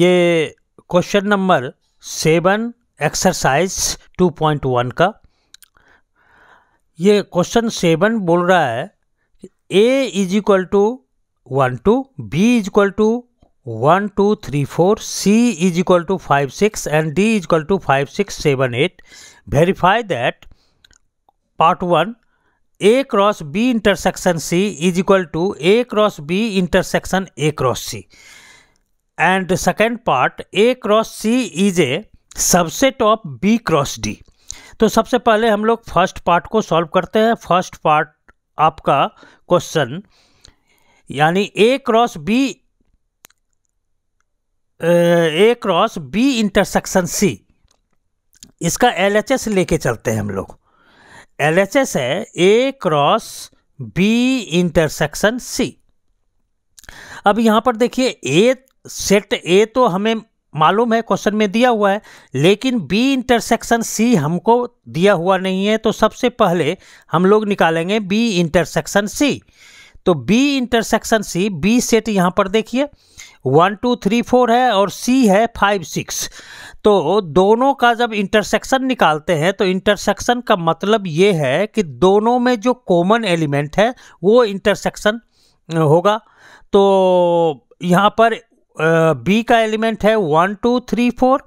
ये question number seven exercise two point one का ये क्वेश्चन सेवन बोल रहा है A is equal to one two B is equal to one two three four C is equal to five six and D is equal to five six seven eight verify that part one A cross B intersection C is equal to A cross B intersection A cross C and second part A cross C is ए सबसे top B cross D तो सबसे पहले हम लोग first part को solve करते हैं first part आपका क्वेश्चन यानी A cross B A cross B intersection C इसका एल एच एस लेके चलते हैं हम लोग एल एच एस है A cross B intersection C अब यहां पर देखिए ए सेट ए तो हमें मालूम है क्वेश्चन में दिया हुआ है लेकिन बी इंटरसेक्शन सी हमको दिया हुआ नहीं है तो सबसे पहले हम लोग निकालेंगे बी इंटरसेक्शन सी तो B intersection C B set यहाँ पर देखिए वन टू थ्री फोर है और सी है फाइव सिक्स तो दोनों का जब इंटरसेक्शन निकालते हैं तो इंटरसेक्शन का मतलब ये है कि दोनों में जो कॉमन एलिमेंट है वो इंटरसेक्शन होगा तो यहाँ पर बी का एलिमेंट है वन टू थ्री फोर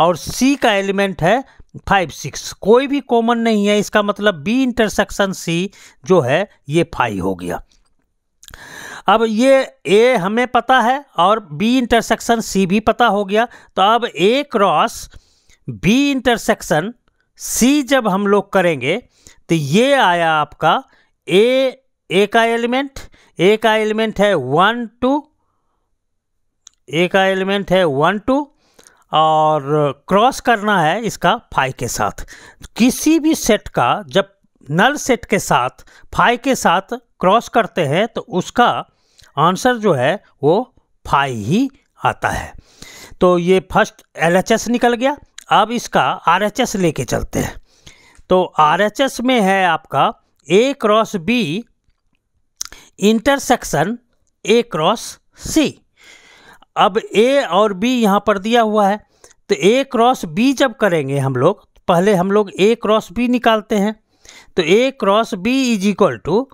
और सी का एलिमेंट है फाइव सिक्स कोई भी कॉमन नहीं है इसका मतलब बी इंटरसेक्शन सी जो है ये फाइव हो गया अब ये ए हमें पता है और बी इंटरसेक्शन सी भी पता हो गया तो अब A cross B intersection C जब हम लोग करेंगे तो ये आया आपका ए ए का एलिमेंट ए का एलिमेंट है वन टू ए का एलिमेंट है वन टू और क्रॉस करना है इसका फाइव के साथ किसी भी सेट का जब नल सेट के साथ फाइव के साथ क्रॉस करते हैं तो उसका आंसर जो है वो फाइव ही आता है तो ये फर्स्ट एल निकल गया अब इसका आर एच लेके चलते हैं तो आर में है आपका A cross B intersection A cross C अब ए और बी यहाँ पर दिया हुआ है तो ए क्रॉस बी जब करेंगे हम लोग पहले हम लोग ए क्रॉस बी निकालते हैं तो A cross B is equal to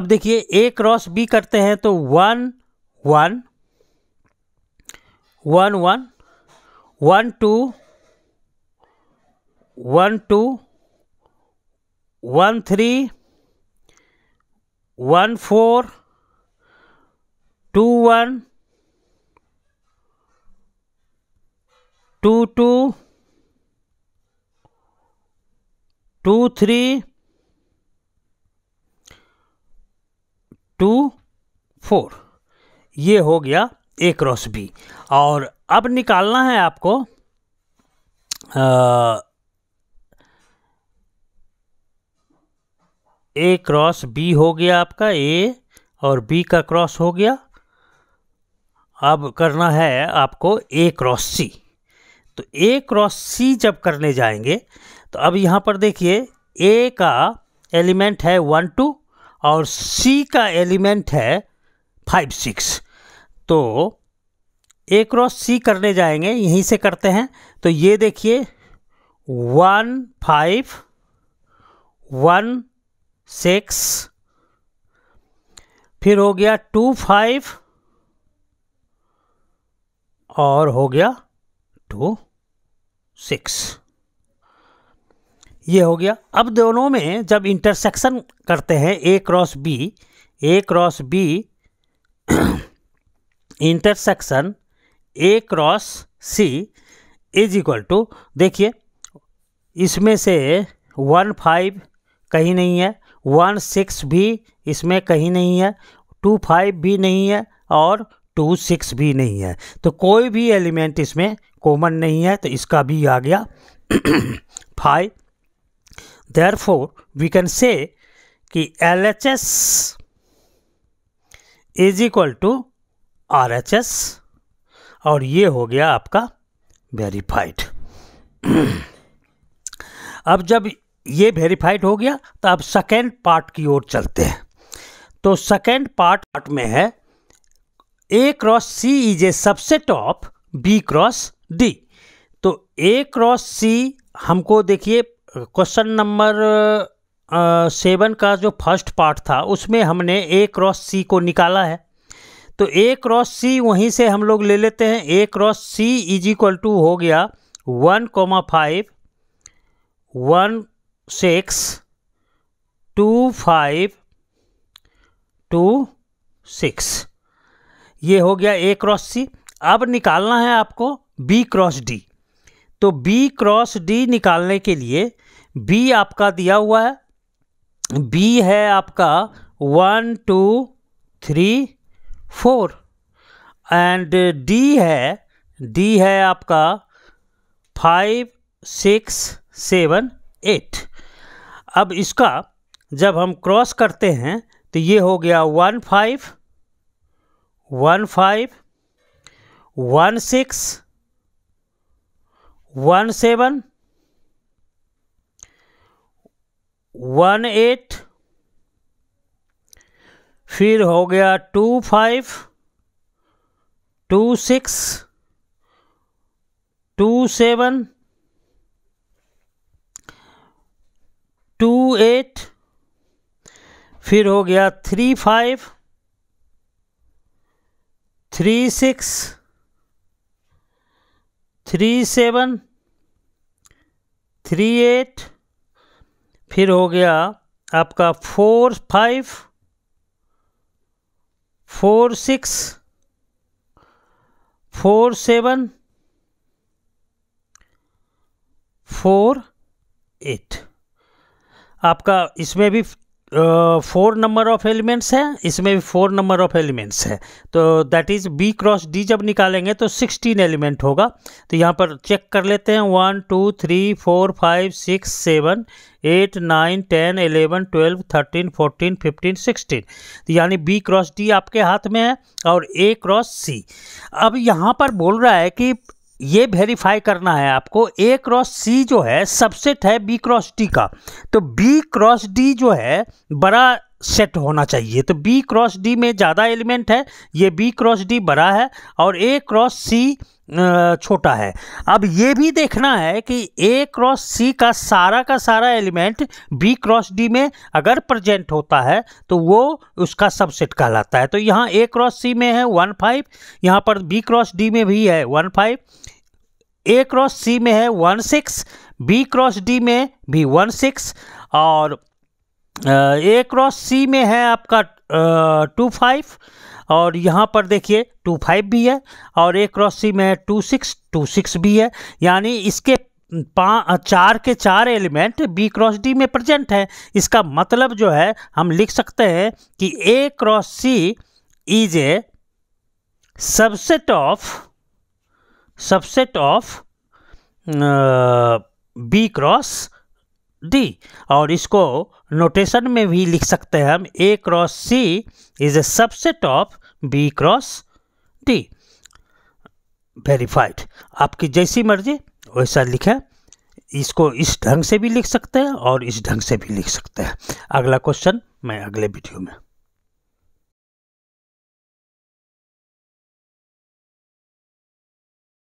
अब देखिए ए क्रॉस बी करते हैं तो one one one one one two one two one three one four two one two two two three two four ये हो गया ए क्रॉस बी और अब निकालना है आपको ए क्रॉस बी हो गया आपका ए और बी का क्रॉस हो गया अब करना है आपको ए क्रॉस सी तो ए क्रॉस सी जब करने जाएंगे तो अब यहाँ पर देखिए ए का एलिमेंट है वन टू और सी का एलिमेंट है फाइव सिक्स तो ए क्रॉस सी करने जाएंगे यहीं से करते हैं तो ये देखिए वन फाइव वन सिक्स फिर हो गया टू फाइव और हो गया टू सिक्स ये हो गया अब दोनों में जब इंटरसेक्शन करते हैं A cross B A cross B intersection A cross C is equal to देखिए इसमें से वन फाइव कहीं नहीं है वन सिक्स भी इसमें कहीं नहीं है टू फाइव भी नहीं है और टू सिक्स भी नहीं है तो कोई भी एलिमेंट इसमें कॉमन नहीं है तो इसका भी आ गया five there four we can say कि L H S is equal to R H S और ये हो गया आपका वेरीफाइड अब जब ये वेरीफाइड हो गया तो अब सेकेंड पार्ट की ओर चलते हैं तो सेकेंड पार्ट में है ए क्रॉस सी इज ए सबसे टॉप बी क्रॉस डी तो ए क्रॉस सी हमको देखिए क्वेश्चन नंबर सेवन का जो फर्स्ट पार्ट था उसमें हमने ए क्रॉस सी को निकाला है तो ए क्रॉस सी वहीं से हम लोग ले लेते हैं A cross C is equal to हो गया one comma five one six two five two six ये हो गया ए क्रॉस सी अब निकालना है आपको बी क्रॉस डी तो बी क्रॉस डी निकालने के लिए बी आपका दिया हुआ है बी है आपका one two three four and D है डी है आपका फाइव सिक्स सेवन एट अब इसका जब हम क्रॉस करते हैं तो ये हो गया one five one five one six one seven one eight फिर हो गया two five two six two seven two eight फिर हो गया three five three six three seven three eight फिर हो गया आपका four five four six four seven four eight आपका इसमें भी फोर नंबर ऑफ एलिमेंट्स है इसमें भी फोर नंबर ऑफ एलिमेंट्स है तो that is B cross D जब निकालेंगे तो सिक्सटीन एलिमेंट होगा तो यहाँ पर चेक कर लेते हैं one two three four five six seven eight nine ten eleven twelve thirteen fourteen fifteen sixteen तो यानी बी क्रॉस डी आपके हाथ में है और ए क्रॉस सी अब यहाँ पर बोल रहा है कि ये वेरीफाई करना है आपको ए क्रॉस सी जो है सबसेट है बी क्रॉस डी का तो बी क्रॉस डी जो है बड़ा सेट होना चाहिए तो बी क्रॉस डी में ज़्यादा एलिमेंट है ये बी क्रॉस डी बड़ा है और ए क्रॉस सी छोटा है अब ये भी देखना है कि ए क्रॉस सी का सारा का सारा एलिमेंट बी क्रॉस डी में अगर प्रेजेंट होता है तो वो उसका सबसेट कहलाता है तो यहाँ ए क्रॉस सी में है वन फाइव यहाँ पर बी क्रॉस डी में भी है one five A cross C में है one six B cross D में भी वन सिक्स और ए क्रॉस सी में है आपका टू फाइव और यहाँ पर देखिए टू फाइव भी है और ए क्रॉस सी में टू सिक्स टू सिक्स भी है यानी इसके पा चार के चार एलिमेंट बी क्रॉस डी में प्रेजेंट है इसका मतलब जो है हम लिख सकते हैं कि A cross C is a subset of subset of B cross D और इसको नोटेशन में भी लिख सकते हैं हम A cross C is a subset of B cross D verified आपकी जैसी मर्जी वैसा लिखें इसको इस ढंग से भी लिख सकते हैं और इस ढंग से भी लिख सकते हैं अगला क्वेश्चन मैं अगले वीडियो में